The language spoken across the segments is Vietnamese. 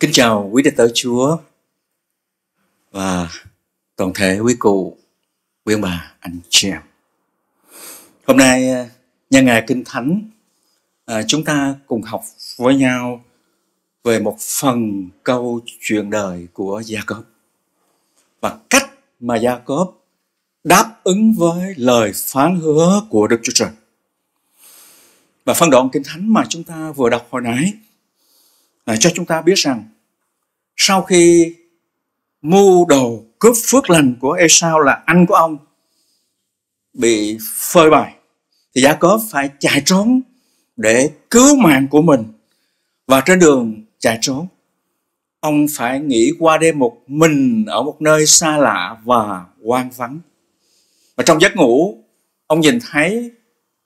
Kính chào quý đệ tử Chúa và toàn thể quý cụ, quý ông bà, anh chị em. Hôm nay à, nhân ngày Kinh Thánh, à, chúng ta cùng học với nhau về một phần câu chuyện đời của Gia Cốp và cách mà Gia Cốp đáp ứng với lời phán hứa của Đức Chúa Trời. Và phân đoạn Kinh Thánh mà chúng ta vừa đọc hồi nãy – à, cho chúng ta biết rằng sau khi mưu đồ cướp phước lành của Esau là anh của ông bị phơi bày thì Gia Cốp phải chạy trốn để cứu mạng của mình và trên đường chạy trốn ông phải nghỉ qua đêm một mình ở một nơi xa lạ và hoang vắng và trong giấc ngủ ông nhìn thấy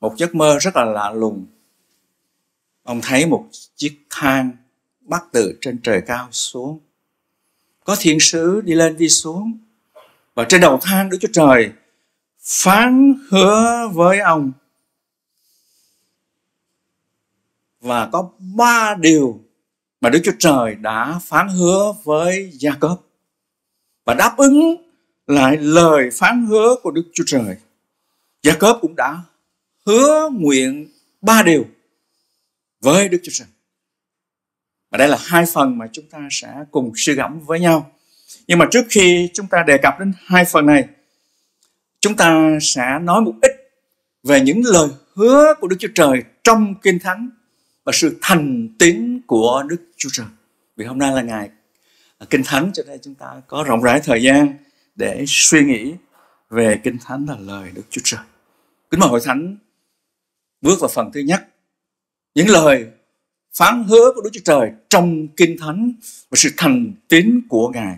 một giấc mơ rất là lạ lùng ông thấy một chiếc thang bắt từ trên trời cao xuống có thiên sứ đi lên đi xuống và trên đầu than đức chúa trời phán hứa với ông và có ba điều mà Đức Chúa Trời đã phán hứa với gia cốp và đáp ứng lại lời phán hứa của Đức Chúa Trời. gia cốp cũng đã hứa nguyện ba điều với Đức Chúa Trời. Và đây là hai phần mà chúng ta sẽ cùng suy gẫm với nhau. Nhưng mà trước khi chúng ta đề cập đến hai phần này, chúng ta sẽ nói một ít về những lời hứa của Đức Chúa Trời trong Kinh Thánh và sự thành tín của Đức Chúa Trời. Vì hôm nay là ngày Kinh Thánh cho nên chúng ta có rộng rãi thời gian để suy nghĩ về Kinh Thánh là lời Đức Chúa Trời. Kính mời Hội Thánh bước vào phần thứ nhất. Những lời phán hứa của Đức Chúa Trời trong Kinh Thánh và sự thành tín của Ngài.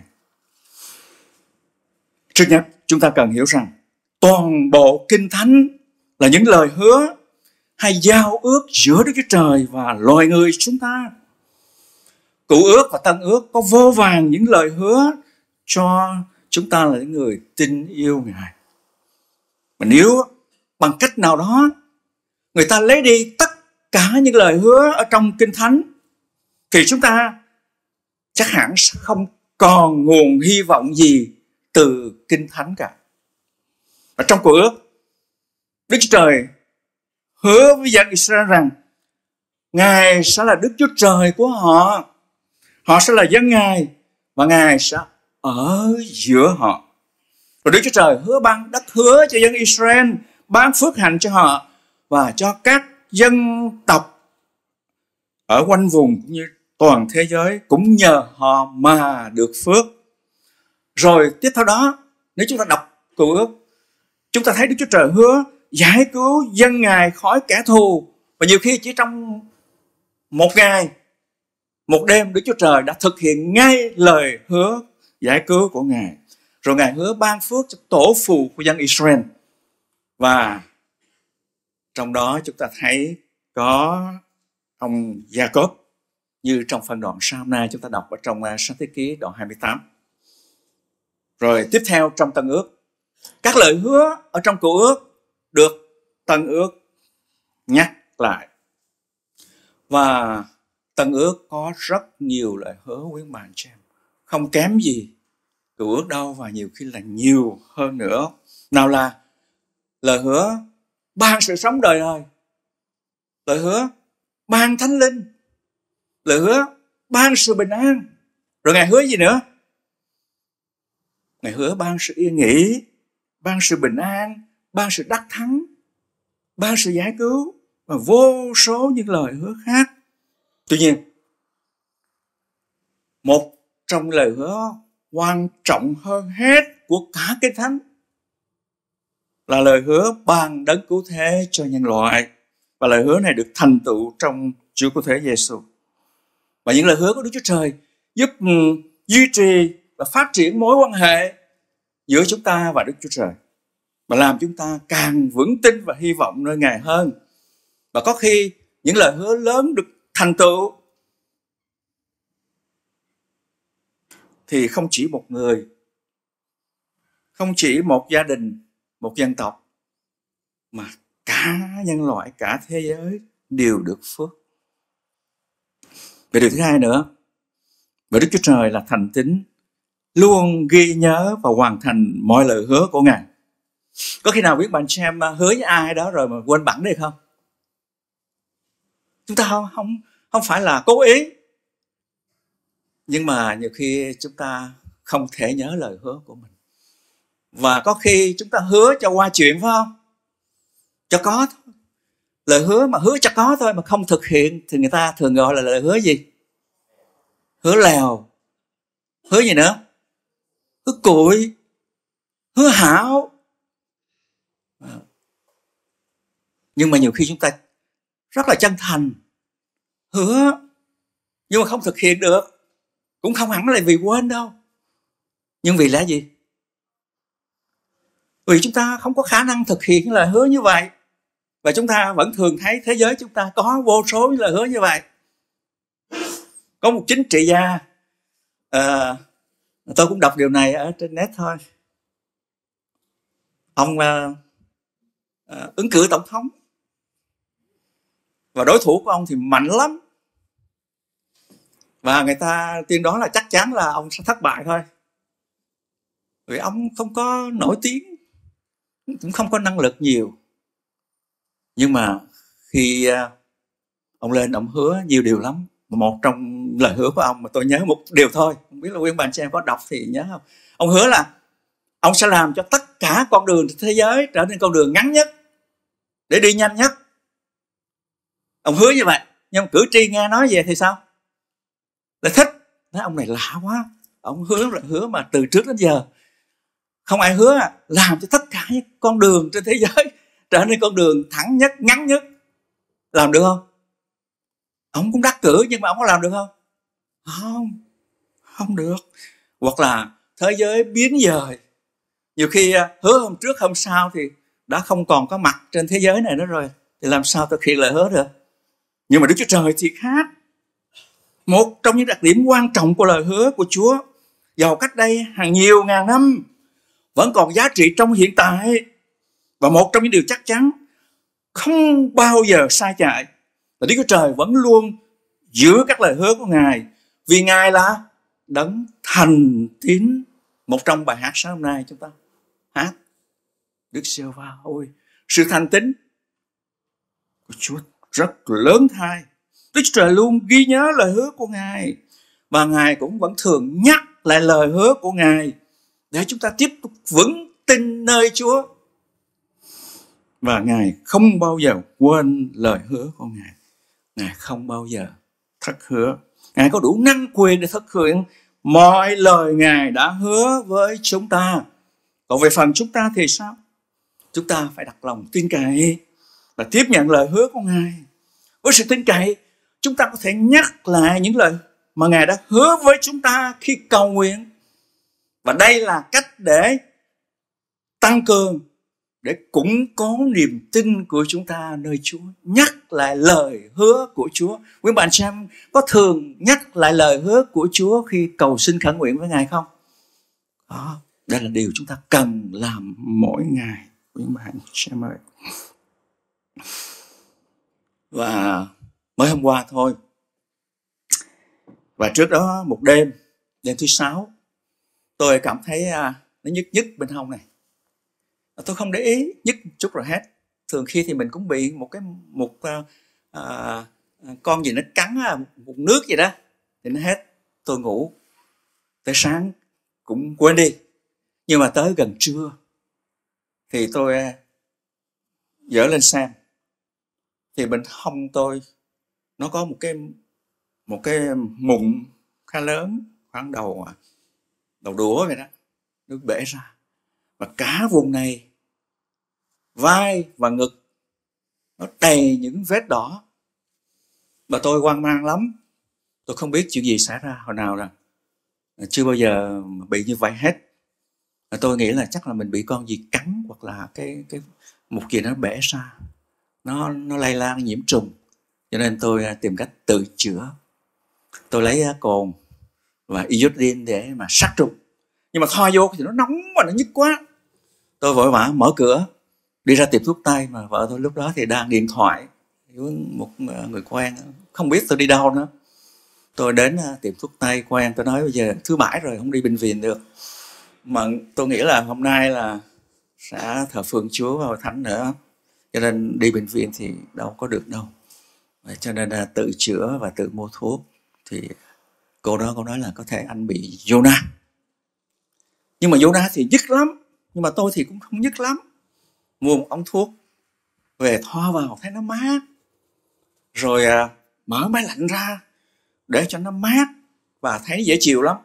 Trước nhất, chúng ta cần hiểu rằng toàn bộ Kinh Thánh là những lời hứa hay giao ước giữa Đức Chúa Trời và loài người chúng ta. Cụ ước và tân ước có vô vàng những lời hứa cho chúng ta là những người tin yêu Ngài. Mà nếu bằng cách nào đó người ta lấy đi tất cả những lời hứa ở trong kinh thánh thì chúng ta chắc hẳn sẽ không còn nguồn hy vọng gì từ kinh thánh cả và trong cuộc ước đức chúa trời hứa với dân israel rằng ngài sẽ là đức chúa trời của họ họ sẽ là dân ngài và ngài sẽ ở giữa họ rồi đức chúa trời hứa ban đất hứa cho dân israel ban phước hạnh cho họ và cho các dân tộc ở quanh vùng cũng như toàn thế giới cũng nhờ họ mà được phước rồi tiếp theo đó nếu chúng ta đọc cựu ước chúng ta thấy đức chúa trời hứa giải cứu dân ngài khỏi kẻ thù và nhiều khi chỉ trong một ngày một đêm đức chúa trời đã thực hiện ngay lời hứa giải cứu của ngài rồi ngài hứa ban phước cho tổ phụ của dân israel và trong đó chúng ta thấy có ông gia cốp như trong phần đoạn sau hôm nay chúng ta đọc ở trong à, sách thế ký đoạn 28. Rồi tiếp theo trong tân ước, các lời hứa ở trong cựu ước được tân ước nhắc lại. Và tân ước có rất nhiều lời hứa quý bạn cho em, không kém gì cựu ước đâu và nhiều khi là nhiều hơn nữa. Nào là lời hứa ban sự sống đời đời lời hứa ban thánh linh lời hứa ban sự bình an rồi ngài hứa gì nữa ngài hứa ban sự yên nghỉ ban sự bình an ban sự đắc thắng ban sự giải cứu và vô số những lời hứa khác tuy nhiên một trong lời hứa quan trọng hơn hết của cả cái thánh là lời hứa ban đấng cứu thế cho nhân loại và lời hứa này được thành tựu trong Chúa cứu thế Giêsu và những lời hứa của Đức Chúa Trời giúp ừ, duy trì và phát triển mối quan hệ giữa chúng ta và Đức Chúa Trời và làm chúng ta càng vững tin và hy vọng nơi Ngài hơn và có khi những lời hứa lớn được thành tựu thì không chỉ một người không chỉ một gia đình một dân tộc mà cả nhân loại cả thế giới đều được phước về điều thứ hai nữa và đức chúa trời là thành tín luôn ghi nhớ và hoàn thành mọi lời hứa của ngài có khi nào biết bạn xem à, hứa với ai đó rồi mà quên bẵng đi không chúng ta không không không phải là cố ý nhưng mà nhiều khi chúng ta không thể nhớ lời hứa của mình và có khi chúng ta hứa cho qua chuyện phải không cho có thôi lời hứa mà hứa cho có thôi mà không thực hiện thì người ta thường gọi là lời hứa gì hứa lèo hứa gì nữa hứa cụi hứa hảo nhưng mà nhiều khi chúng ta rất là chân thành hứa nhưng mà không thực hiện được cũng không hẳn là vì quên đâu nhưng vì lẽ gì vì chúng ta không có khả năng thực hiện lời hứa như vậy và chúng ta vẫn thường thấy thế giới chúng ta có vô số những lời hứa như vậy có một chính trị gia à, tôi cũng đọc điều này ở trên net thôi ông à, à, ứng cử tổng thống và đối thủ của ông thì mạnh lắm và người ta tiên đoán là chắc chắn là ông sẽ thất bại thôi vì ông không có nổi tiếng cũng không có năng lực nhiều nhưng mà khi à, ông lên ông hứa nhiều điều lắm một trong lời hứa của ông mà tôi nhớ một điều thôi không biết là nguyên bạn xem có đọc thì nhớ không ông hứa là ông sẽ làm cho tất cả con đường thế giới trở nên con đường ngắn nhất để đi nhanh nhất ông hứa như vậy nhưng cử tri nghe nói về thì sao là thích nói ông này lạ quá ông hứa là hứa mà từ trước đến giờ không ai hứa làm cho tất cả những con đường trên thế giới trở nên con đường thẳng nhất ngắn nhất làm được không ông cũng đắc cử nhưng mà ông có làm được không không không được hoặc là thế giới biến dời nhiều khi à, hứa hôm trước hôm sau thì đã không còn có mặt trên thế giới này nữa rồi thì làm sao thực hiện lời hứa được nhưng mà đức chúa trời thì khác một trong những đặc điểm quan trọng của lời hứa của chúa vào cách đây hàng nhiều ngàn năm vẫn còn giá trị trong hiện tại và một trong những điều chắc chắn không bao giờ sai chạy là Đức Chúa Trời vẫn luôn giữ các lời hứa của Ngài vì Ngài là đấng thành tín một trong bài hát sáng hôm nay chúng ta hát Đức Sêu Va ôi sự thành tín của Chúa rất lớn thai Đức Chúa Trời luôn ghi nhớ lời hứa của Ngài và Ngài cũng vẫn thường nhắc lại lời hứa của Ngài nếu chúng ta tiếp tục vững tin nơi Chúa và Ngài không bao giờ quên lời hứa của Ngài. Ngài không bao giờ thất hứa. Ngài có đủ năng quyền để thất hứa mọi lời Ngài đã hứa với chúng ta. Còn về phần chúng ta thì sao? Chúng ta phải đặt lòng tin cậy và tiếp nhận lời hứa của Ngài. Với sự tin cậy, chúng ta có thể nhắc lại những lời mà Ngài đã hứa với chúng ta khi cầu nguyện và đây là cách để tăng cường để củng cố niềm tin của chúng ta nơi Chúa nhắc lại lời hứa của Chúa quý bạn xem có thường nhắc lại lời hứa của Chúa khi cầu xin khẩn nguyện với ngài không đó đây là điều chúng ta cần làm mỗi ngày quý bạn xem ơi và mới hôm qua thôi và trước đó một đêm đêm thứ sáu tôi cảm thấy à, nó nhức nhức bên hông này tôi không để ý nhức chút rồi hết thường khi thì mình cũng bị một cái một à, à con gì nó cắn à, một nước gì đó thì nó hết tôi ngủ tới sáng cũng quên đi nhưng mà tới gần trưa thì tôi dở lên xem thì bên hông tôi nó có một cái một cái mụn khá lớn khoảng đầu đầu đũa vậy đó nó bể ra và cả vùng này vai và ngực nó đầy những vết đỏ và tôi hoang mang lắm tôi không biết chuyện gì xảy ra hồi nào rồi chưa bao giờ bị như vậy hết và tôi nghĩ là chắc là mình bị con gì cắn hoặc là cái cái một gì nó bể ra nó nó lây lan nhiễm trùng cho nên tôi à, tìm cách tự chữa tôi lấy à, cồn và iodine để mà sát trùng nhưng mà thoa vô thì nó nóng mà nó nhức quá tôi vội vã mở cửa đi ra tiệm thuốc tay mà vợ tôi lúc đó thì đang điện thoại với một ờ, người quen không biết tôi đi đâu nữa tôi đến ờ, tiệm thuốc tay quen tôi nói bây giờ thứ bảy rồi không đi bệnh viện được mà tôi nghĩ là hôm nay là sẽ thờ phượng chúa và thánh nữa cho nên đi bệnh viện thì đâu có được đâu cho nên là ờ, tự chữa và tự mua thuốc thì cô đó cô nói là có thể anh bị Jonah nhưng mà Jonah thì dứt lắm nhưng mà tôi thì cũng không dứt lắm mua một ống thuốc về thoa vào thấy nó mát rồi à, mở máy lạnh ra để cho nó mát và thấy dễ chịu lắm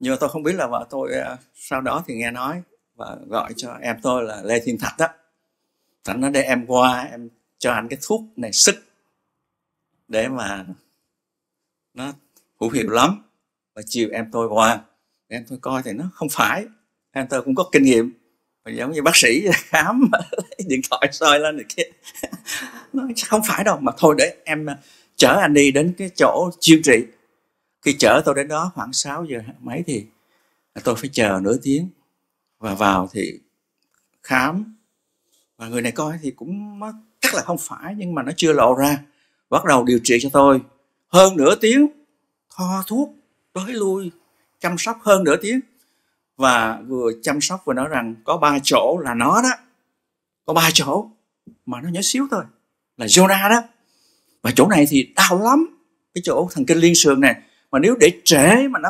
nhưng mà tôi không biết là vợ tôi à, sau đó thì nghe nói và gọi cho em tôi là lê thiên thạch đó thạch nó để em qua em cho anh cái thuốc này sức để mà nó hữu hiệu lắm và chiều em tôi qua em tôi coi thì nó không phải em tôi cũng có kinh nghiệm và giống như bác sĩ khám điện thoại soi lên này kia nó không phải đâu mà thôi để em à, chở anh đi đến cái chỗ chiêu trị khi chở tôi đến đó khoảng 6 giờ mấy thì tôi phải chờ nửa tiếng và vào thì khám và người này coi thì cũng chắc là không phải nhưng mà nó chưa lộ ra bắt đầu điều trị cho tôi hơn nửa tiếng kho thuốc tới lui chăm sóc hơn nửa tiếng và vừa chăm sóc vừa nói rằng có ba chỗ là nó đó có ba chỗ mà nó nhỏ xíu thôi là Jonah đó và chỗ này thì đau lắm cái chỗ thần kinh liên sườn này mà nếu để trễ mà nó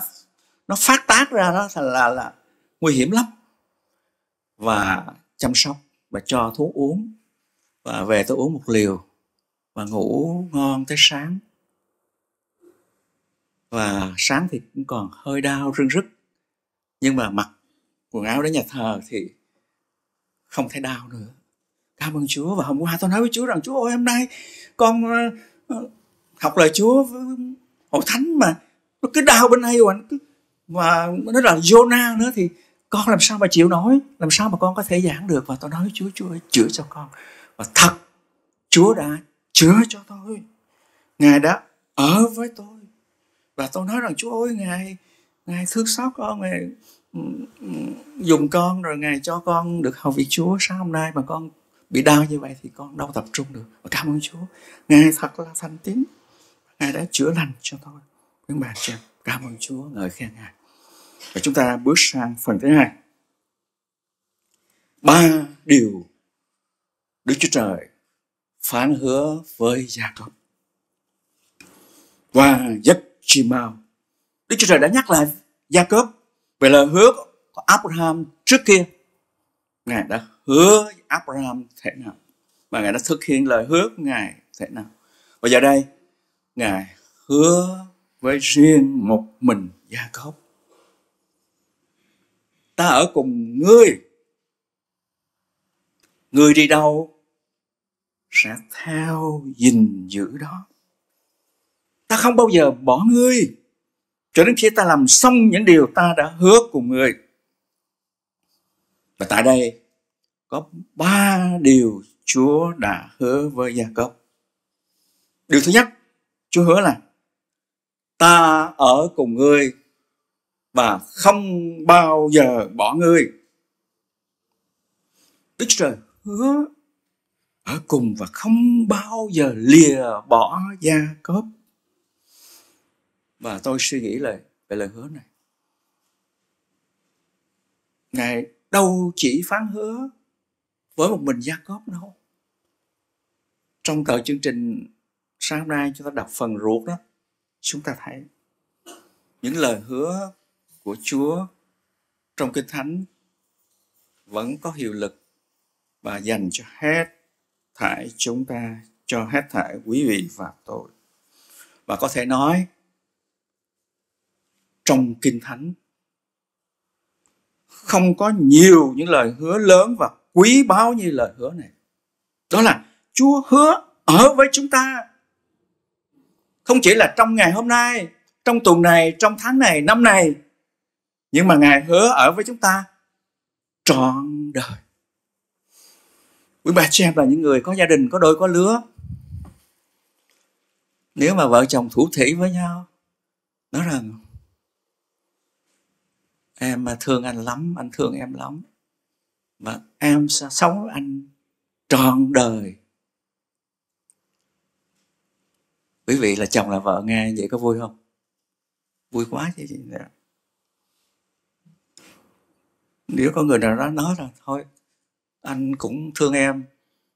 nó phát tác ra đó là là, là nguy hiểm lắm và chăm sóc và cho thuốc uống và về tôi uống một liều và ngủ ngon tới sáng và sáng thì cũng còn hơi đau rưng rức nhưng mà mặc quần áo đến nhà thờ thì không thấy đau nữa cảm ơn Chúa và hôm qua tôi nói với Chúa rằng Chúa ơi hôm nay con ờ, ờ, học lời Chúa với hội thánh mà nó cứ đau bên đây rồi và nó là Jonah nữa thì con làm sao mà chịu nổi làm sao mà con có thể giảng được và tôi nói với Chúa Chúa ơi chữa cho con và thật Chúa đã chữa cho tôi Ngài đã ở với tôi và tôi nói rằng chúa ơi ngài ngài thương xót con ngài ừ, ừ, dùng con rồi ngài cho con được hầu việc chúa sao hôm nay mà con bị đau như vậy thì con đâu tập trung được và cảm ơn chúa ngài thật là thành tín ngài đã chữa lành cho tôi những bạn trẻ cảm ơn chúa ngợi khen ngài và chúng ta bước sang phần thứ hai ba điều đức chúa trời phán hứa với gia cốp và giấc chi Đức Chúa Trời đã nhắc lại gia Jacob về lời hứa của Abraham trước kia. Ngài đã hứa với Abraham thế nào và Ngài đã thực hiện lời hứa của Ngài thế nào. Và giờ đây, Ngài hứa với riêng một mình gia Jacob. Ta ở cùng ngươi. Ngươi đi đâu sẽ theo gìn giữ đó ta không bao giờ bỏ ngươi cho đến khi ta làm xong những điều ta đã hứa cùng người và tại đây có ba điều Chúa đã hứa với Gia Cốc. Điều thứ nhất, Chúa hứa là ta ở cùng ngươi và không bao giờ bỏ ngươi. Đức Trời hứa ở cùng và không bao giờ lìa bỏ Gia cốp và tôi suy nghĩ lại về lời hứa này ngài đâu chỉ phán hứa với một mình gia cốp đâu trong tờ chương trình sáng hôm nay chúng ta đọc phần ruột đó chúng ta thấy những lời hứa của chúa trong kinh thánh vẫn có hiệu lực và dành cho hết thải chúng ta cho hết thải quý vị và tôi và có thể nói trong kinh thánh không có nhiều những lời hứa lớn và quý báu như lời hứa này đó là chúa hứa ở với chúng ta không chỉ là trong ngày hôm nay trong tuần này trong tháng này năm này nhưng mà ngài hứa ở với chúng ta trọn đời quý bà chị em là những người có gia đình có đôi có lứa nếu mà vợ chồng thủ thủy với nhau nói rằng em thương anh lắm anh thương em lắm và em sẽ sống anh trọn đời quý vị là chồng là vợ nghe vậy có vui không vui quá chứ chị nếu có người nào đó nói rằng thôi anh cũng thương em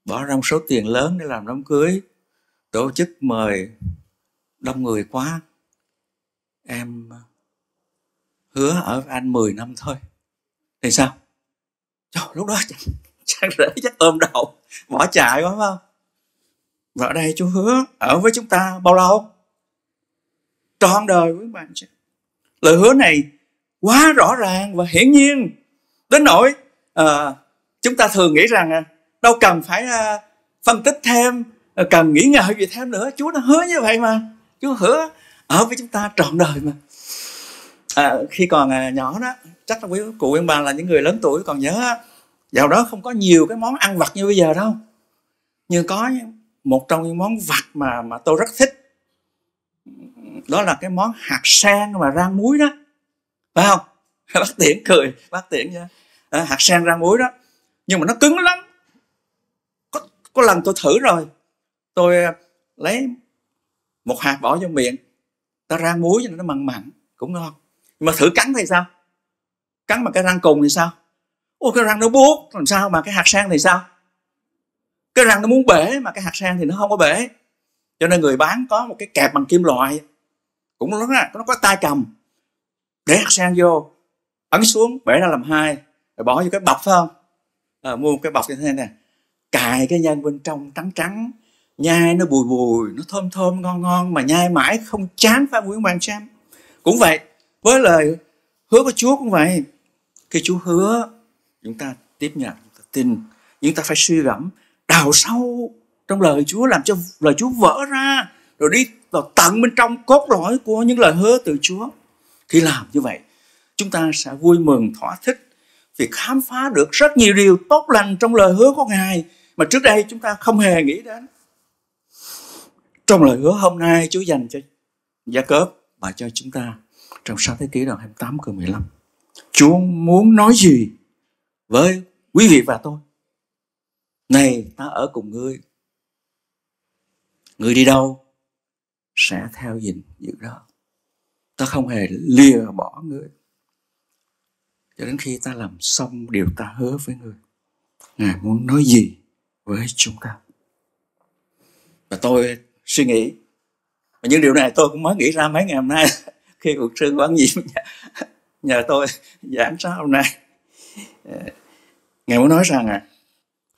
bỏ ra một số tiền lớn để làm đám cưới tổ chức mời đông người quá em hứa ở với anh 10 năm thôi thì sao Trời, lúc đó chắc, chắc rễ chắc ôm đầu bỏ chạy quá phải không và ở đây chú hứa ở với chúng ta bao lâu trọn đời với bạn chứ lời hứa này quá rõ ràng và hiển nhiên đến nỗi à, chúng ta thường nghĩ rằng à, đâu cần phải à, phân tích thêm à, cần nghĩ ngợi gì thêm nữa chúa đã hứa như vậy mà chúa hứa ở với chúng ta trọn đời mà à, khi còn à, nhỏ đó chắc là quý cụ quý bà là những người lớn tuổi còn nhớ vào đó không có nhiều cái món ăn vặt như bây giờ đâu nhưng có một trong những món vặt mà mà tôi rất thích đó là cái món hạt sen mà rang muối đó phải không bác tiễn cười bác tiễn nha à, hạt sen rang muối đó nhưng mà nó cứng lắm có, có lần tôi thử rồi tôi à, lấy một hạt bỏ vô miệng ta rang muối cho nó mặn mặn cũng ngon mà thử cắn thì sao cắn mà cái răng cùng thì sao ô cái răng nó buốt làm sao mà cái hạt sen thì sao cái răng nó muốn bể mà cái hạt sen thì nó không có bể cho nên người bán có một cái kẹp bằng kim loại cũng lớn á, nó có tay cầm để hạt sen vô ấn xuống bể ra làm hai rồi bỏ vô cái bọc phải không à, mua một cái bọc như thế này cài cái nhân bên trong trắng trắng nhai nó bùi bùi nó thơm thơm ngon ngon mà nhai mãi không chán phải Nguyễn Hoàng xem? cũng vậy với lời hứa của Chúa cũng vậy khi Chúa hứa chúng ta tiếp nhận chúng ta tin nhưng ta phải suy gẫm đào sâu trong lời Chúa làm cho lời Chúa vỡ ra rồi đi vào tận bên trong cốt lõi của những lời hứa từ Chúa khi làm như vậy chúng ta sẽ vui mừng thỏa thích vì khám phá được rất nhiều điều tốt lành trong lời hứa của Ngài mà trước đây chúng ta không hề nghĩ đến trong lời hứa hôm nay Chúa dành cho Gia Cớp và cho chúng ta trong sáng thế kỷ đoạn 28 câu 15. Chúa muốn nói gì với quý vị và tôi? Này, ta ở cùng ngươi. Ngươi đi đâu? Sẽ theo gìn giữ đó. Ta không hề lìa bỏ ngươi. Cho đến khi ta làm xong điều ta hứa với ngươi. Ngài muốn nói gì với chúng ta? Và tôi suy nghĩ mà những điều này tôi cũng mới nghĩ ra mấy ngày hôm nay khi luật sư quán diệm nhờ tôi giảng sáng hôm nay ờ, ngài muốn nói rằng à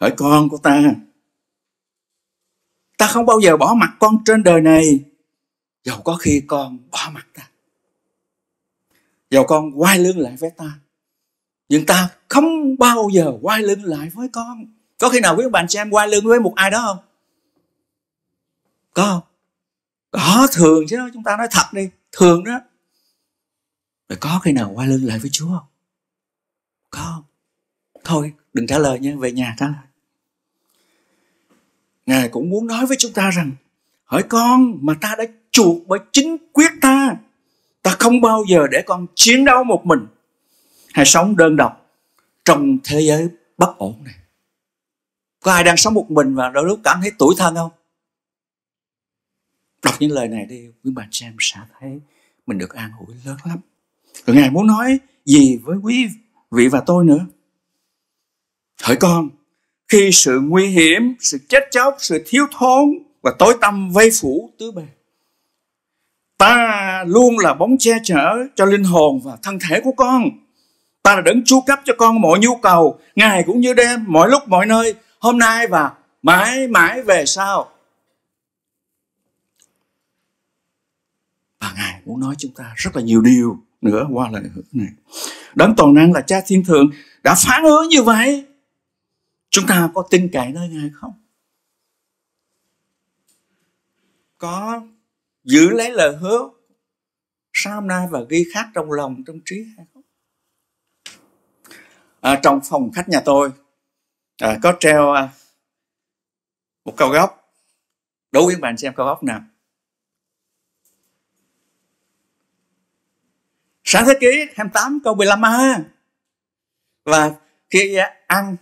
hỡi con của ta ta không bao giờ bỏ mặt con trên đời này dầu có khi con bỏ mặt ta dầu con quay lưng lại với ta nhưng ta không bao giờ quay lưng lại với con có khi nào quý bạn xem quay lưng với một ai đó không có không có thường chứ đó chúng ta nói thật đi thường đó rồi có khi nào quay lưng lại với chúa không có không thôi đừng trả lời nha về nhà trả lời ngài cũng muốn nói với chúng ta rằng hỏi con mà ta đã chuộc bởi chính quyết ta ta không bao giờ để con chiến đấu một mình hay sống đơn độc trong thế giới bất ổn này có ai đang sống một mình và đôi lúc cảm thấy tủi thân không đọc những lời này đi quý bạn xem sẽ thấy mình được an ủi lớn lắm rồi Ngài muốn nói gì với quý vị và tôi nữa? Hỡi con, khi sự nguy hiểm, sự chết chóc, sự thiếu thốn và tối tâm vây phủ tứ bề, ta luôn là bóng che chở cho linh hồn và thân thể của con. Ta là đấng chu cấp cho con mọi nhu cầu, ngày cũng như đêm, mọi lúc mọi nơi, hôm nay và mãi mãi về sau. Và Ngài muốn nói chúng ta rất là nhiều điều nữa qua lời hứa này. Đấng toàn năng là Cha Thiên Thượng đã phán hứa như vậy. Chúng ta có tin cậy nơi Ngài không? Có giữ lấy lời hứa sao hôm nay và ghi khắc trong lòng, trong trí hay không? À, trong phòng khách nhà tôi à, có treo à, một câu gốc. Đố quý bạn xem câu gốc nào sáng thế ký 28 câu 15a và khi ăn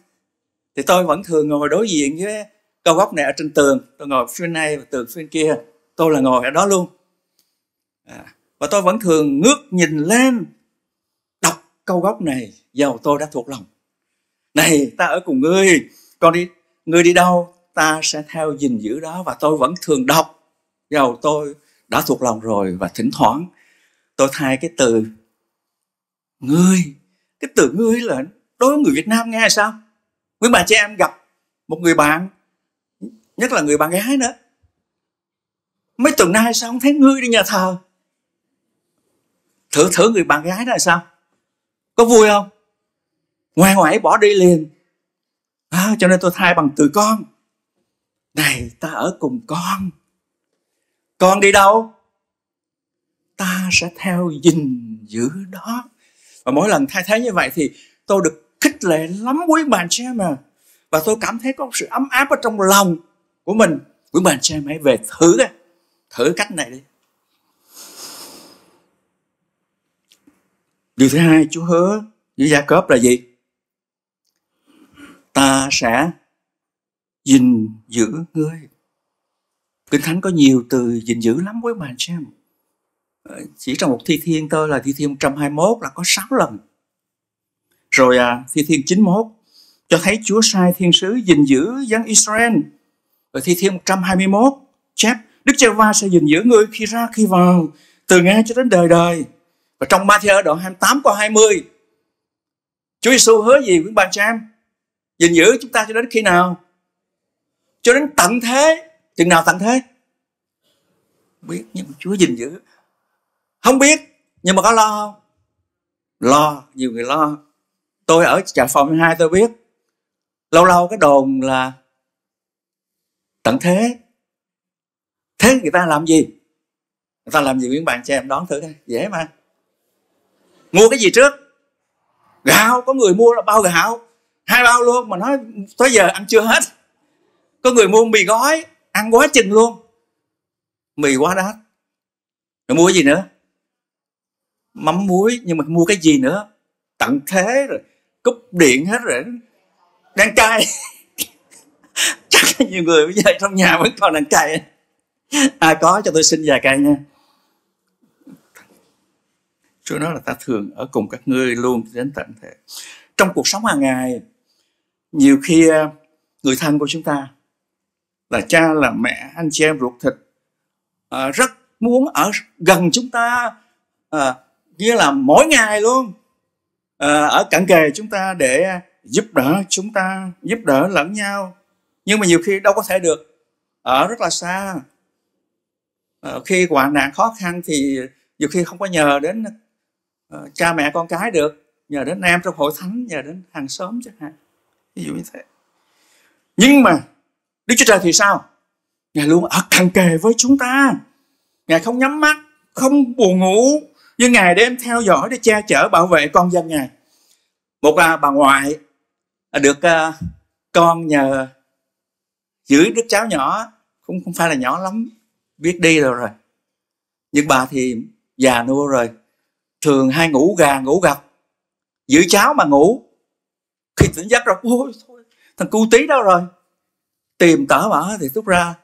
thì tôi vẫn thường ngồi đối diện với câu góc này ở trên tường tôi ngồi phía này và tường phía kia tôi là ngồi ở đó luôn à, và tôi vẫn thường ngước nhìn lên đọc câu góc này dầu tôi đã thuộc lòng này ta ở cùng ngươi con đi ngươi đi đâu ta sẽ theo gìn giữ đó và tôi vẫn thường đọc dầu tôi đã thuộc lòng rồi và thỉnh thoảng tôi thay cái từ Người, cái từ người là đối với người Việt Nam nghe hay sao? Quý bà chị em gặp một người bạn, nhất là người bạn gái nữa. Mấy tuần nay sao không thấy ngươi đi nhà thờ? Thử thử người bạn gái đó là sao? Có vui không? Ngoài ngoại bỏ đi liền. À, cho nên tôi thay bằng từ con. Này ta ở cùng con. Con đi đâu? Ta sẽ theo gìn giữ đó và mỗi lần thay thế như vậy thì tôi được khích lệ lắm quý bạn chị mà và tôi cảm thấy có sự ấm áp ở trong lòng của mình quý bạn chị em hãy về thử thử cách này đi điều thứ hai chú hứa với gia cốp là gì ta sẽ gìn giữ ngươi kinh thánh có nhiều từ gìn giữ lắm quý bạn chị Ờ, chỉ trong một thi thiên thôi là thi thiên 121 là có 6 lần rồi à, thi thiên 91 cho thấy Chúa sai thiên sứ gìn giữ dân Israel rồi thi thiên 121 chép Đức Chúa Va sẽ gìn giữ ngươi khi ra khi vào từ ngay cho đến đời đời và trong Matthew đoạn 28 qua 20 Chúa Giêsu hứa gì với bạn chị em gìn giữ chúng ta cho đến khi nào cho đến tận thế chừng nào tận thế biết nhưng mà Chúa gìn giữ không biết nhưng mà có lo không lo nhiều người lo tôi ở trà phòng hai tôi biết lâu lâu cái đồn là tận thế thế người ta làm gì người ta làm gì nguyễn bạn cho em đón thử đây dễ mà mua cái gì trước gạo có người mua là bao gạo hai bao luôn mà nói tới giờ ăn chưa hết có người mua mì gói ăn quá chừng luôn mì quá đắt rồi mua cái gì nữa mắm muối nhưng mà mua cái gì nữa tận thế rồi cúp điện hết rồi đàn cay chắc là nhiều người bây giờ trong nhà vẫn còn đàn cay ai à, có cho tôi xin vài cây nha Chúa nói là ta thường ở cùng các ngươi luôn đến tận thế trong cuộc sống hàng ngày nhiều khi à, người thân của chúng ta là cha là mẹ anh chị em ruột thịt à, rất muốn ở gần chúng ta kia là mỗi ngày luôn ờ, ở cận kề chúng ta để giúp đỡ chúng ta giúp đỡ lẫn nhau nhưng mà nhiều khi đâu có thể được ở rất là xa ờ, khi quả nạn khó khăn thì nhiều khi không có nhờ đến ờ, cha mẹ con cái được nhờ đến em trong hội thánh nhờ đến hàng xóm chẳng hạn ví dụ như thế nhưng mà đức chúa trời thì sao ngài luôn ở cận kề với chúng ta ngài không nhắm mắt không buồn ngủ nhưng ngài để em theo dõi để che chở bảo vệ con dân ngài một à, bà ngoại được ờ, con nhờ giữ đứa cháu nhỏ cũng không phải là nhỏ lắm biết đi rồi rồi nhưng bà thì già nua rồi thường hay ngủ gà ngủ gật giữ cháu mà ngủ khi tỉnh giấc rồi ôi thôi thằng cu tí đâu rồi tìm tở mở thì rút ra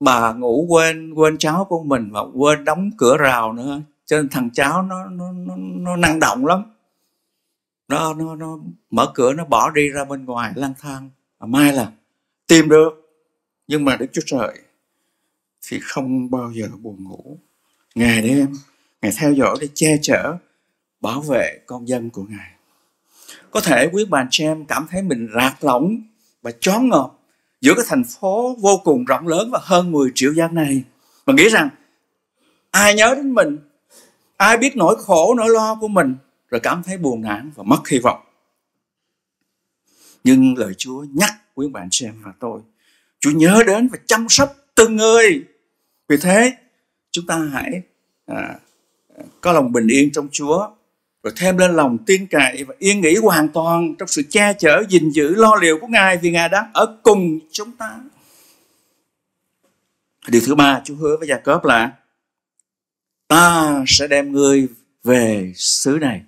bà ngủ quên quên cháu của mình và quên đóng cửa rào nữa cho nên thằng cháu nó nó nó, nó năng động lắm nó, nó nó mở cửa nó bỏ đi ra bên ngoài lang thang và mai là tìm được nhưng mà đức chúa trời thì không bao giờ buồn ngủ ngày đêm ngài theo dõi để che chở bảo vệ con dân của ngài có thể quý bà chị em cảm thấy mình rạc lõng và chóng ngợp giữa cái thành phố vô cùng rộng lớn và hơn 10 triệu dân này mà nghĩ rằng ai nhớ đến mình ai biết nỗi khổ nỗi lo của mình rồi cảm thấy buồn nản và mất hy vọng nhưng lời Chúa nhắc quý bạn xem và tôi Chúa nhớ đến và chăm sóc từng người vì thế chúng ta hãy à, có lòng bình yên trong Chúa rồi thêm lên lòng tin cậy và yên nghỉ hoàn toàn trong sự che chở gìn giữ lo liệu của Ngài vì Ngài đang ở cùng chúng ta điều thứ ba Chúa hứa với Gia Cốp là ta sẽ đem ngươi về xứ này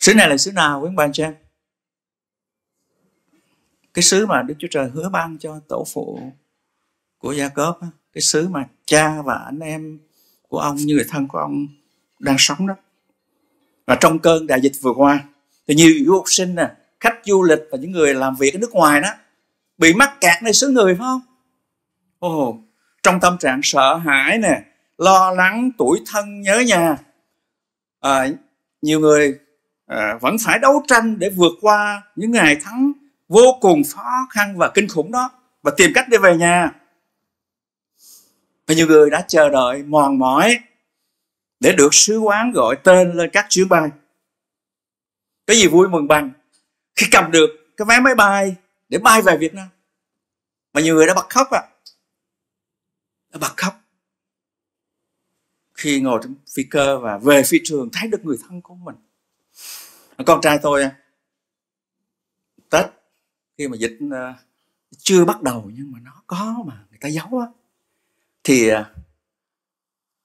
xứ này là xứ nào quý bạn cho em cái xứ mà đức chúa trời hứa ban cho tổ phụ của gia cốp cái xứ mà cha và anh em của ông như người thân của ông đang sống đó và trong cơn đại dịch vừa qua thì nhiều du học sinh nè khách du lịch và những người làm việc ở nước ngoài đó bị mắc kẹt nơi xứ người phải không ồ oh, trong tâm trạng sợ hãi nè lo lắng tuổi thân nhớ nhà à, nhiều người à, vẫn phải đấu tranh để vượt qua những ngày tháng vô cùng khó khăn và kinh khủng đó và tìm cách để về nhà và nhiều người đã chờ đợi mòn mỏi để được sứ quán gọi tên lên các chuyến bay cái gì vui mừng bằng khi cầm được cái vé máy bay để bay về Việt Nam mà nhiều người đã bật khóc à bật khóc khi ngồi trong phi cơ và về phi trường thấy được người thân của mình con trai tôi à, tết khi mà dịch ờ, chưa bắt đầu nhưng mà nó có mà người ta giấu á thì ờ,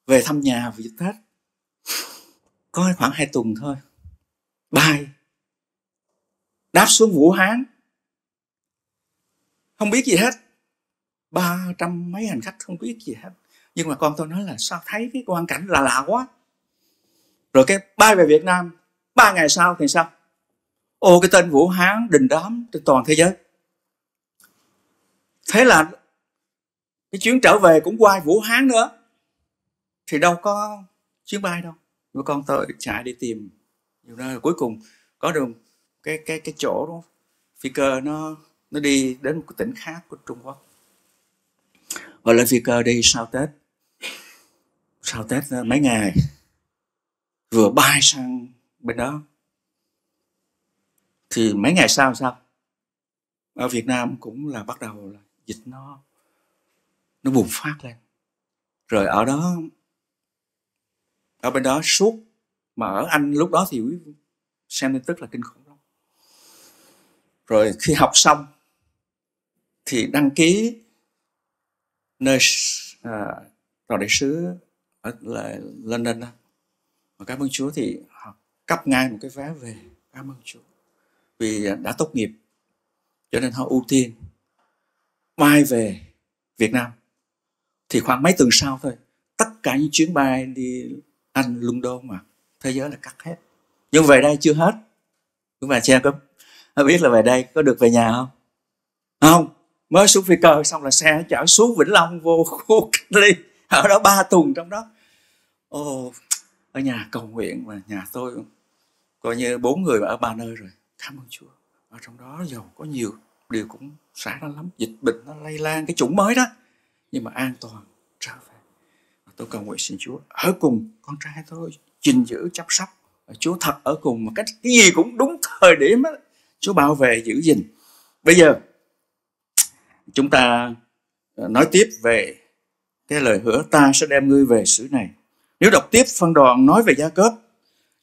về thăm nhà vì tết có khoảng hai tuần thôi bay đáp xuống vũ hán không biết gì hết ba trăm mấy hành khách không có biết gì hết nhưng mà con tôi nói là sao thấy cái quan cảnh là lạ quá rồi cái bay về Việt Nam ba ngày sau thì sao ô cái tên Vũ Hán đình đám trên toàn thế giới thế là cái chuyến trở về cũng qua Vũ Hán nữa thì đâu có chuyến bay đâu mà con tôi chạy đi tìm nhiều nơi cuối cùng có được cái cái cái chỗ đó phi cơ nó nó đi đến một cái tỉnh khác của Trung Quốc Hồi lên phi cơ đi sau Tết Sau Tết ờ, mấy ngày Vừa bay sang bên đó Thì mấy ngày sau sao Ở Việt Nam cũng là bắt đầu là dịch nó Nó bùng phát lên Rồi ở đó Ở bên đó suốt Mà ở Anh lúc đó thì xem tin tức là kinh khủng lắm rồi khi học xong thì đăng ký nơi à, tòa đại sứ ở lại London đó. Mà cảm ơn Chúa thì họ cấp ngay một cái vé về cảm ơn Chúa vì đã tốt nghiệp cho nên họ ưu tiên bay về Việt Nam thì khoảng mấy tuần sau thôi tất cả những chuyến bay đi Anh London mà thế giới là cắt hết nhưng về đây chưa hết chúng bà xem có biết là về đây có được về nhà không không mới xuống phi cơ xong là xe chở xuống vĩnh long vô khu cách ly ở đó ba tuần trong đó ồ ở nhà cầu nguyện mà nhà tôi coi như bốn người mà ở ba nơi rồi cảm ơn chúa ở trong đó dầu có nhiều điều cũng xảy ra lắm dịch bệnh nó lây lan cái chủng mới đó nhưng mà an toàn trở về tôi cầu nguyện xin chúa ở cùng con trai tôi gìn giữ chăm sóc chúa thật ở cùng một cách cái gì cũng đúng thời điểm đó. chúa bảo vệ giữ gìn bây giờ chúng ta ờ, nói tiếp về cái lời hứa ta sẽ đem ngươi về xứ này nếu đọc tiếp phân đoạn nói về gia cớp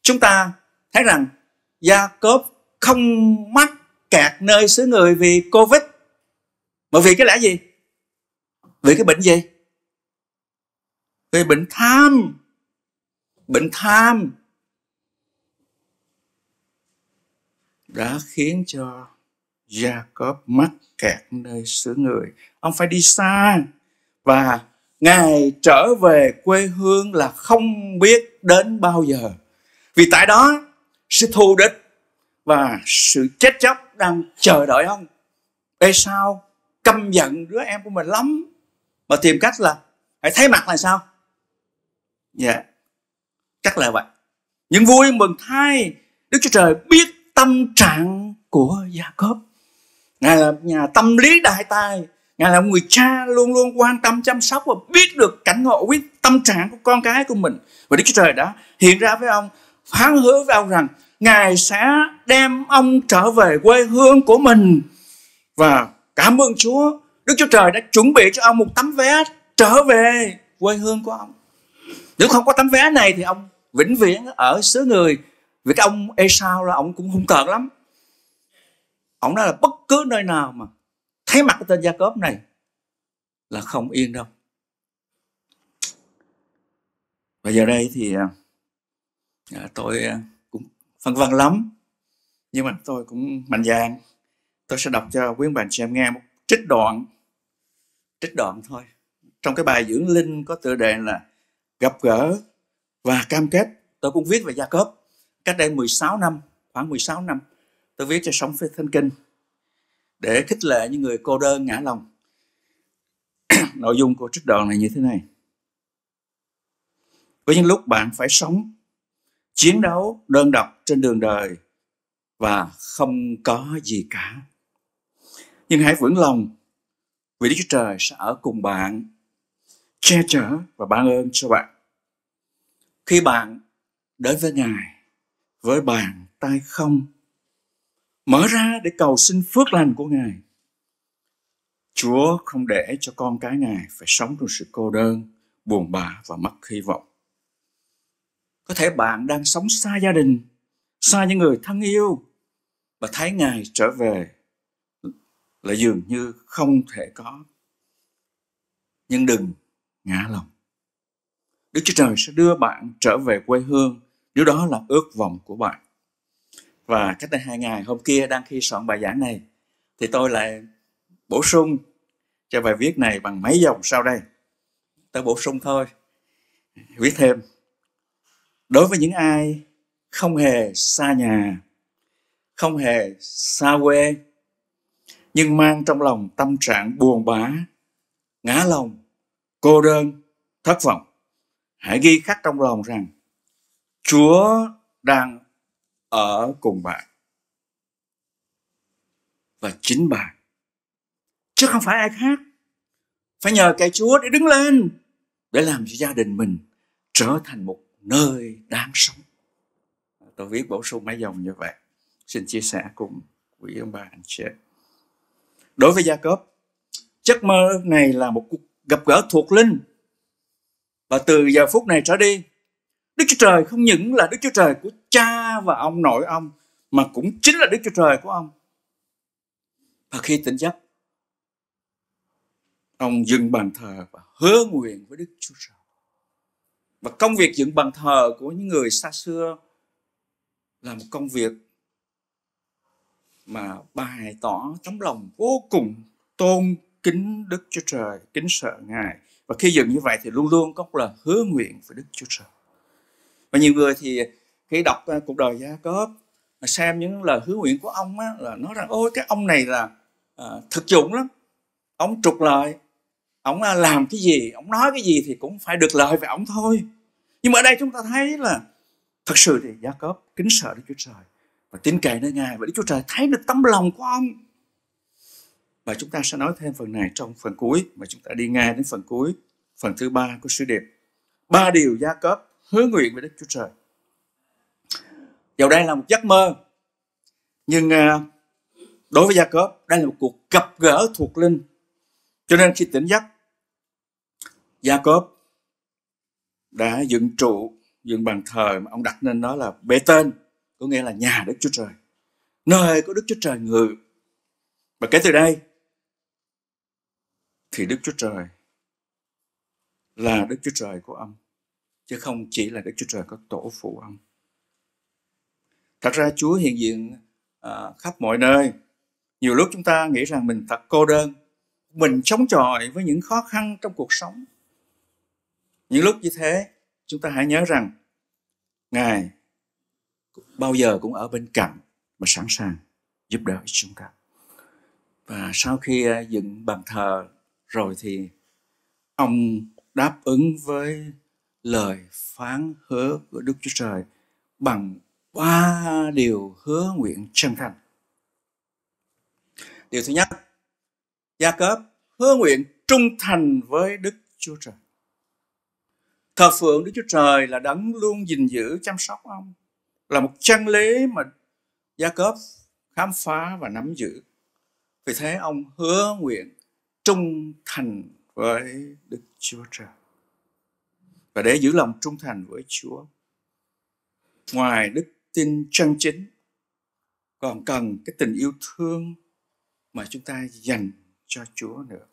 chúng ta thấy rằng gia cớp không mắc kẹt nơi xứ người vì covid bởi vì cái lẽ gì vì cái bệnh gì vì bệnh tham bệnh tham đã khiến cho Jacob mắc kẹt nơi xứ người. Ông phải đi xa và Ngài trở về quê hương là không biết đến bao giờ. Vì tại đó sự thù địch và sự chết chóc đang chờ đợi ông. Ê sao căm giận đứa em của mình lắm mà tìm cách là hãy thấy mặt là sao? Dạ, yeah. chắc là vậy. Những vui mừng thay Đức Chúa Trời biết tâm trạng của Gia Cốp ngài là nhà tâm lý đại tài ngài là người cha luôn luôn quan tâm chăm sóc và biết được cảnh ngộ quyết tâm trạng của con cái của mình và đức chúa trời đã hiện ra với ông phán hứa với ông rằng ngài sẽ đem ông trở về quê hương của mình và cảm ơn chúa đức chúa trời đã chuẩn bị cho ông một tấm vé trở về quê hương của ông nếu không có tấm vé này thì ông vĩnh viễn ở xứ người vì cái ông Esau là ông cũng hung tợn lắm ông nói là bất cứ nơi nào mà thấy mặt cái tên gia cốp này là không yên đâu và giờ đây thì à, à tôi à, cũng phân vân lắm nhưng mà tôi cũng mạnh dạn tôi sẽ đọc cho quý bạn chị em nghe một trích đoạn trích đoạn thôi trong cái bài dưỡng linh có tựa đề là gặp gỡ và cam kết tôi cũng viết về gia cốp cách đây 16 năm khoảng 16 năm tôi viết cho sống với thân kinh để khích lệ những người cô đơn ngã lòng nội dung của trích đoạn này như thế này với những lúc bạn phải sống chiến đấu đơn độc trên đường đời và không có gì cả nhưng hãy vững lòng vì đức chúa trời sẽ ở cùng bạn che chở và ban ơn cho bạn khi bạn đến với ngài với bàn tay không mở ra để cầu xin phước lành của Ngài. Chúa không để cho con cái Ngài phải sống trong sự cô đơn, buồn bã và mất hy vọng. Có thể bạn đang sống xa gia đình, xa những người thân yêu và thấy Ngài trở về là dường như không thể có. Nhưng đừng ngã lòng. Đức Chúa Trời sẽ đưa bạn trở về quê hương nếu đó là ước vọng của bạn và cách đây hai ngày hôm kia đang khi soạn bài giảng này thì tôi lại bổ sung cho bài viết này bằng mấy dòng sau đây tôi bổ sung thôi viết thêm đối với những ai không hề xa nhà không hề xa quê nhưng mang trong lòng tâm trạng buồn bã ngã lòng cô đơn thất vọng hãy ghi khắc trong lòng rằng chúa đang ở cùng bạn và chính bạn chứ không phải ai khác phải nhờ cây chúa để đứng lên để làm cho gia đình mình trở thành một nơi đáng sống tôi viết bổ sung mấy dòng như vậy xin chia sẻ cùng quý ông bà anh chị đối với gia cốp giấc mơ này là một cuộc gặp gỡ thuộc linh và từ giờ phút này trở đi Đức Chúa Trời không những là Đức Chúa Trời của cha và ông nội ông mà cũng chính là Đức Chúa Trời của ông. Và khi tỉnh giấc, ông dừng bàn thờ và hứa nguyện với Đức Chúa Trời. Và công việc dựng bàn thờ của những người xa xưa là một công việc mà bày tỏ tấm lòng vô cùng tôn kính Đức Chúa Trời, kính sợ Ngài. Và khi dựng như vậy thì luôn luôn có một lời hứa nguyện với Đức Chúa Trời và nhiều người thì khi đọc à, cuộc đời gia cốp xem những lời hứa nguyện của ông á, là nói rằng ôi cái ông này là à, thực dụng lắm ông trục lợi ông à, làm cái gì ông nói cái gì thì cũng phải được lợi về ông thôi nhưng mà ở đây chúng ta thấy là thật sự thì gia cốp kính sợ đức chúa trời và tin cậy nơi ngài và đức chúa trời thấy được tấm lòng của ông và chúng ta sẽ nói thêm phần này trong phần cuối mà chúng ta đi ngay đến phần cuối phần thứ ba của sứ điệp ba điều gia cốp hứa nguyện với Đức Chúa Trời. Dầu đây là một giấc mơ, nhưng à, đối với Gia Cớp, đây là một cuộc gặp gỡ thuộc linh. Cho nên khi tỉnh giấc, Gia Cớp đã dựng trụ, dựng bàn thờ mà ông đặt nên nó là bệ tên, có nghĩa là nhà Đức Chúa Trời, nơi có Đức Chúa Trời ngự. Và kể từ đây, thì Đức Chúa Trời là Đức Chúa Trời của ông chứ không chỉ là Đức Chúa Trời có tổ phụ ông. Thật ra Chúa hiện diện à, khắp mọi nơi. Nhiều lúc chúng ta nghĩ rằng mình thật cô đơn, mình chống chọi với những khó khăn trong cuộc sống. Những lúc như thế, chúng ta hãy nhớ rằng Ngài bao giờ cũng ở bên cạnh và sẵn sàng giúp đỡ chúng ta. Và sau khi à, dựng bàn thờ rồi thì ông đáp ứng với lời phán hứa của Đức Chúa Trời bằng ba điều hứa nguyện chân thành. Điều thứ nhất, Gia Cớp hứa nguyện trung thành với Đức Chúa Trời. Thờ phượng Đức Chúa Trời là đấng luôn gìn giữ chăm sóc ông. Là một chân lý mà Gia Cớp khám phá và nắm giữ. Vì thế ông hứa nguyện trung thành với Đức Chúa Trời và để giữ lòng trung thành với Chúa. Ngoài đức tin chân chính, còn cần cái tình yêu thương mà chúng ta dành cho Chúa nữa.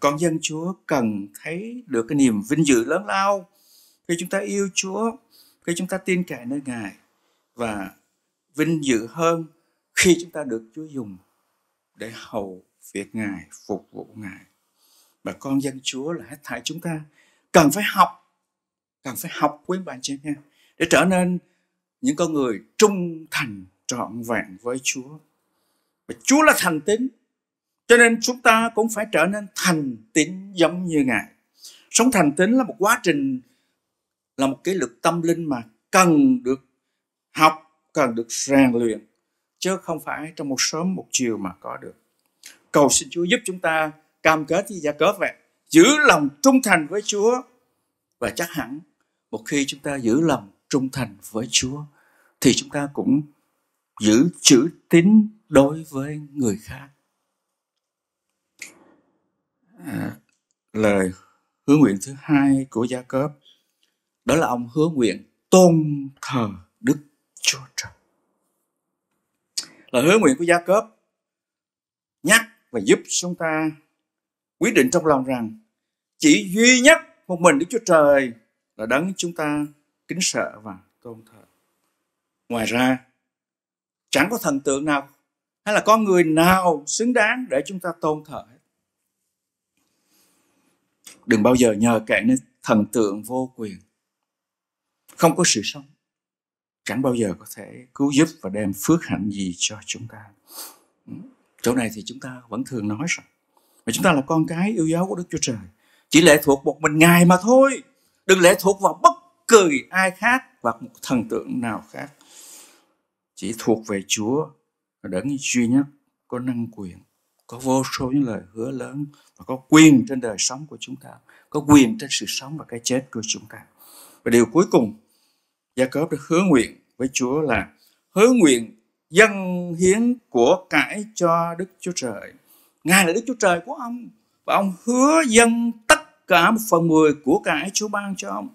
Con dân Chúa cần thấy được cái niềm vinh dự lớn lao khi chúng ta yêu Chúa, khi chúng ta tin cậy nơi Ngài và vinh dự hơn khi chúng ta được Chúa dùng để hầu việc Ngài, phục vụ Ngài. Và con dân Chúa là hết thảy chúng ta cần phải học cần phải học quý bà chị em nha để trở nên những con người trung thành trọn vẹn với Chúa và Chúa là thành tín cho nên chúng ta cũng phải trở nên thành tín giống như Ngài sống thành tín là một quá trình là một cái lực tâm linh mà cần được học cần được rèn luyện chứ không phải trong một sớm một chiều mà có được cầu xin Chúa giúp chúng ta cam kết với Gia cớ vậy giữ lòng trung thành với Chúa và chắc hẳn một khi chúng ta giữ lòng trung thành với Chúa thì chúng ta cũng giữ chữ tín đối với người khác. À, lời hứa nguyện thứ hai của Gia Cốp đó là ông hứa nguyện tôn thờ Đức Chúa Trời. Lời hứa nguyện của Gia Cốp nhắc và giúp chúng ta quyết định trong lòng rằng chỉ duy nhất một mình Đức Chúa Trời là đấng chúng ta kính sợ và tôn thờ. Ngoài ra, chẳng có thần tượng nào hay là có người nào xứng đáng để chúng ta tôn thờ. Đừng bao giờ nhờ cậy nên thần tượng vô quyền. Không có sự sống. Chẳng bao giờ có thể cứu giúp và đem phước hạnh gì cho chúng ta. Chỗ này thì chúng ta vẫn thường nói rằng, Mà chúng ta là con cái yêu dấu của Đức Chúa Trời. Chỉ lệ thuộc một mình Ngài mà thôi đừng lệ thuộc vào bất kỳ ai khác hoặc một thần tượng nào khác chỉ thuộc về Chúa đấng duy nhất có năng quyền có vô số những lời hứa lớn và có quyền trên đời sống của chúng ta có quyền trên sự sống và cái chết của chúng ta và điều cuối cùng Gia Cốp được hứa nguyện với Chúa là hứa nguyện dân hiến của cải cho Đức Chúa Trời Ngài là Đức Chúa Trời của ông và ông hứa dân cả một phần mười của cái Chúa ban cho ông.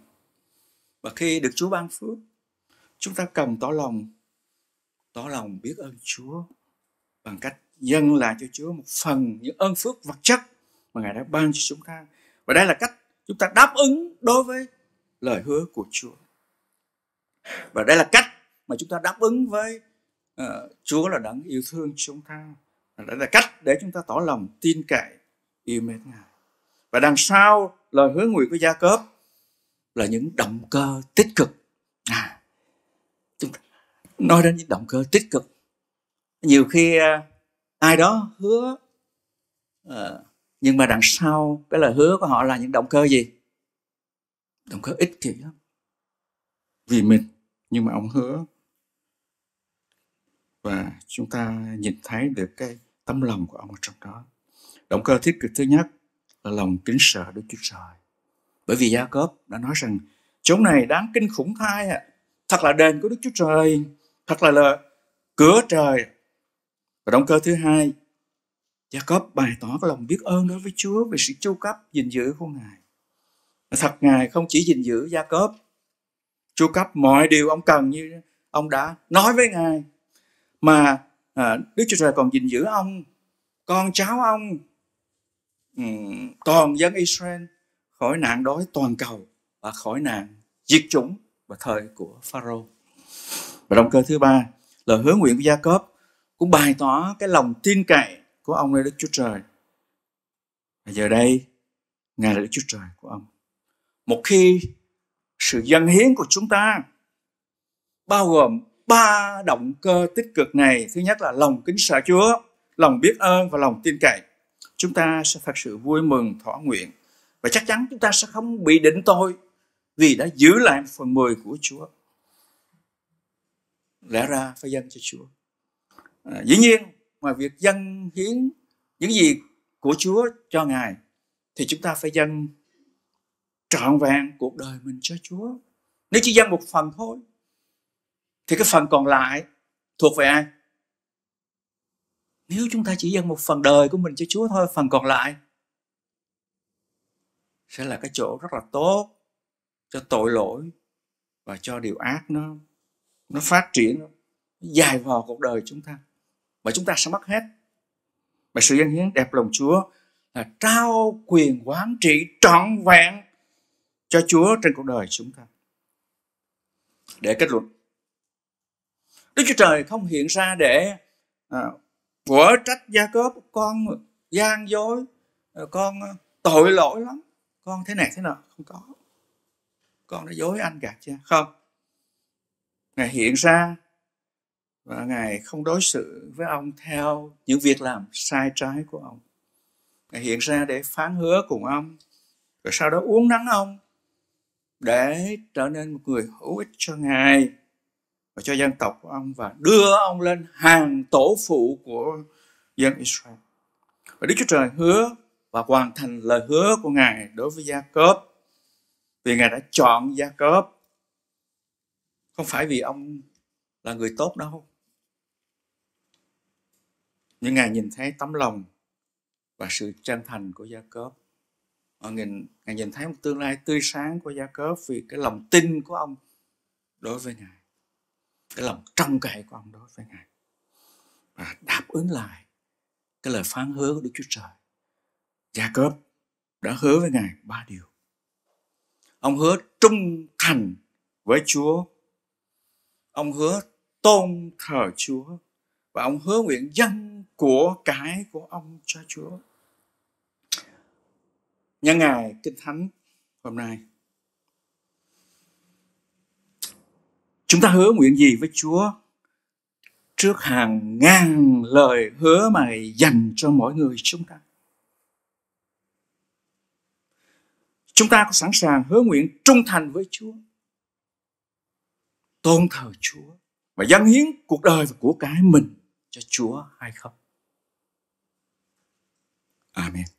Và khi được Chúa ban phước, chúng ta cần tỏ lòng, tỏ lòng biết ơn Chúa bằng cách dâng lại cho Chúa một phần những ơn phước vật chất mà Ngài đã ban cho chúng ta. Và đây là cách chúng ta đáp ứng đối với lời hứa của Chúa. Và đây là cách mà chúng ta đáp ứng với uh, Chúa là đấng yêu thương chúng ta. Đây là cách để chúng ta tỏ lòng tin cậy yêu mến Ngài và đằng sau lời hứa nguyện của gia cốp là những động cơ tích cực à, nói đến những động cơ tích cực nhiều khi à, ai đó hứa à, nhưng mà đằng sau cái lời hứa của họ là những động cơ gì động cơ ích kỷ lắm vì mình nhưng mà ông hứa và chúng ta nhìn thấy được cái tấm lòng của ông ở trong đó động cơ tích cực thứ nhất là lòng kính sợ Đức Chúa Trời. Bởi vì Gia Cốp đã nói rằng chỗ này đáng kinh khủng thai ạ. À. Thật là đền của Đức Chúa Trời, thật là là cửa trời. Và động cơ thứ hai, Gia Cốp bày tỏ lòng biết ơn đối với Chúa về sự chu cấp gìn giữ của Ngài. Thật Ngài không chỉ gìn giữ Gia Cốp, chu cấp mọi điều ông cần như ông đã nói với Ngài. Mà à, Đức Chúa Trời còn gìn giữ ông, con cháu ông, Ừ, toàn dân Israel khỏi nạn đói toàn cầu và khỏi nạn diệt chủng và thời của Pharaoh. Và động cơ thứ ba là hứa nguyện của Jacob cũng bày tỏ cái lòng tin cậy của ông nơi Đức Chúa Trời. Và giờ đây, Ngài là Đức Chúa Trời của ông. Một khi sự dân hiến của chúng ta bao gồm ba động cơ tích cực này. Thứ nhất là lòng kính sợ Chúa, lòng biết ơn và lòng tin cậy chúng ta sẽ thật sự vui mừng thỏa nguyện và chắc chắn chúng ta sẽ không bị định tội vì đã giữ lại phần mười của Chúa. Lẽ ra phải dâng cho Chúa. À, dĩ nhiên, ngoài việc dâng hiến những gì của Chúa cho Ngài, thì chúng ta phải dâng trọn vẹn cuộc đời mình cho Chúa. Nếu chỉ dâng một phần thôi, thì cái phần còn lại thuộc về ai? nếu chúng ta chỉ dâng một phần đời của mình cho Chúa thôi phần còn lại sẽ là cái chỗ rất là tốt cho tội lỗi và cho điều ác nó nó phát triển nó dài vò cuộc đời chúng ta và chúng ta sẽ mất hết mà sự dân hiến đẹp lòng Chúa là trao quyền quản trị trọn vẹn cho Chúa trên cuộc đời chúng ta. Để kết luận, Đức Chúa Trời không hiện ra để à, vợ trách gia cốp con gian dối con ờ, tội lỗi lắm con thế này thế nào không có con đã dối anh gạt cha không ngài hiện ra và ngài không đối xử với ông theo những việc làm sai trái của ông ngài hiện ra để phán hứa cùng ông rồi sau đó uống nắng ông để trở nên một người hữu ích cho ngài và cho dân tộc của ông và đưa ông lên hàng tổ phụ của dân Israel. Và Đức Chúa Trời hứa và hoàn thành lời hứa của Ngài đối với Gia Cốp vì Ngài đã chọn Gia Cốp không phải vì ông là người tốt đâu nhưng Ngài nhìn thấy tấm lòng và sự chân thành của Gia Cốp nhìn Ngài nhìn thấy một tương lai tươi sáng của Gia Cốp vì cái lòng tin của ông đối với Ngài cái lòng trong cậy của ông đối với Ngài và đáp ứng lại cái lời phán hứa của Đức Chúa Trời. Gia Cớp đã hứa với Ngài ba điều. Ông hứa trung thành với Chúa. Ông hứa tôn thờ Chúa. Và ông hứa nguyện dân của cái của ông cho Chúa. Nhân ngày Kinh Thánh hôm nay Chúng ta hứa nguyện gì với Chúa trước hàng ngàn lời hứa mà Ngài dành cho mỗi người chúng ta? Chúng ta có sẵn sàng hứa nguyện trung thành với Chúa, tôn thờ Chúa và dâng hiến cuộc đời và của cái mình cho Chúa hay không? Amen.